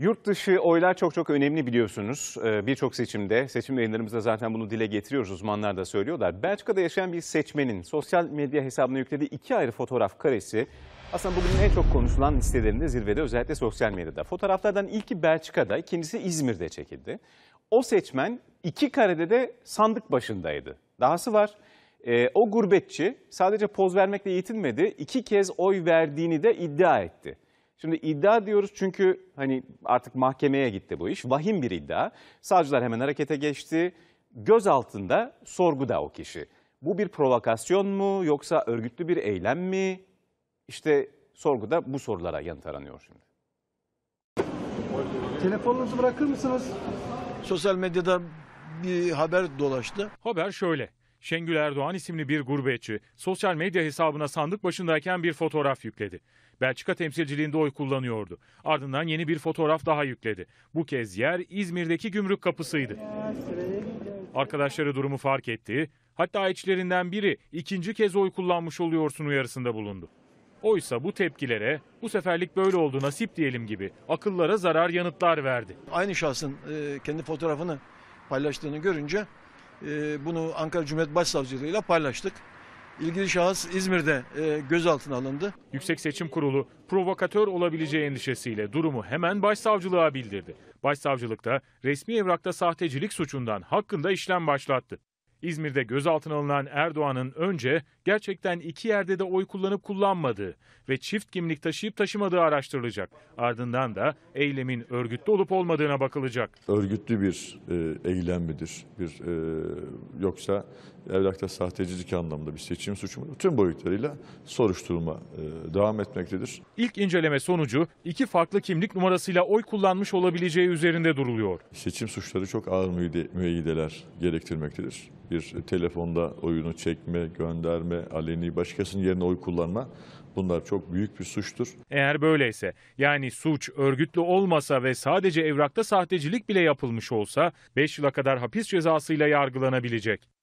Yurt dışı oylar çok çok önemli biliyorsunuz. Ee, birçok seçimde, seçim yayınlarımızda zaten bunu dile getiriyoruz, uzmanlar da söylüyorlar. Belçika'da yaşayan bir seçmenin sosyal medya hesabına yüklediği iki ayrı fotoğraf karesi aslında bugün en çok konuşulan listelerinde zirvede özellikle sosyal medyada. Fotoğraflardan ilki Belçika'da, ikincisi İzmir'de çekildi. O seçmen iki karede de sandık başındaydı. Dahası var. Ee, o gurbetçi sadece poz vermekle yetinmedi, iki kez oy verdiğini de iddia etti. Şimdi iddia diyoruz çünkü hani artık mahkemeye gitti bu iş. Vahim bir iddia. Savcılar hemen harekete geçti. Göz altında sorguda o kişi. Bu bir provokasyon mu yoksa örgütlü bir eylem mi? İşte sorguda bu sorulara yanıt aranıyor şimdi. Telefonunuzu bırakır mısınız? Sosyal medyada bir haber dolaştı. Haber şöyle. Şengül Erdoğan isimli bir gurbetçi sosyal medya hesabına sandık başındayken bir fotoğraf yükledi. Belçika temsilciliğinde oy kullanıyordu. Ardından yeni bir fotoğraf daha yükledi. Bu kez yer İzmir'deki gümrük kapısıydı. Arkadaşları durumu fark etti. Hatta içlerinden biri ikinci kez oy kullanmış oluyorsun uyarısında bulundu. Oysa bu tepkilere bu seferlik böyle oldu nasip diyelim gibi akıllara zarar yanıtlar verdi. Aynı şahsın e, kendi fotoğrafını paylaştığını görünce ee, bunu Ankara Cumhuriyet Başsavcılığıyla paylaştık. İlgili şahıs İzmir'de e, gözaltına alındı. Yüksek Seçim Kurulu provokatör olabileceği endişesiyle durumu hemen başsavcılığa bildirdi. Başsavcılıkta resmi evrakta sahtecilik suçundan hakkında işlem başlattı. İzmir'de gözaltına alınan Erdoğan'ın önce gerçekten iki yerde de oy kullanıp kullanmadığı ve çift kimlik taşıyıp taşımadığı araştırılacak. Ardından da eylemin örgütlü olup olmadığına bakılacak. Örgütlü bir e, eylem midir? Bir e, yoksa evlakta sahtecilik anlamında bir seçim suçu mu? Tüm boyutlarıyla soruşturma e, devam etmektedir. İlk inceleme sonucu iki farklı kimlik numarasıyla oy kullanmış olabileceği üzerinde duruluyor. Seçim suçları çok ağır müeyyideler gerektirmektedir bir telefonda oyunu çekme, gönderme, aleni başkasının yerine oy kullanma bunlar çok büyük bir suçtur. Eğer böyleyse yani suç örgütlü olmasa ve sadece evrakta sahtecilik bile yapılmış olsa 5 yıla kadar hapis cezasıyla yargılanabilecek.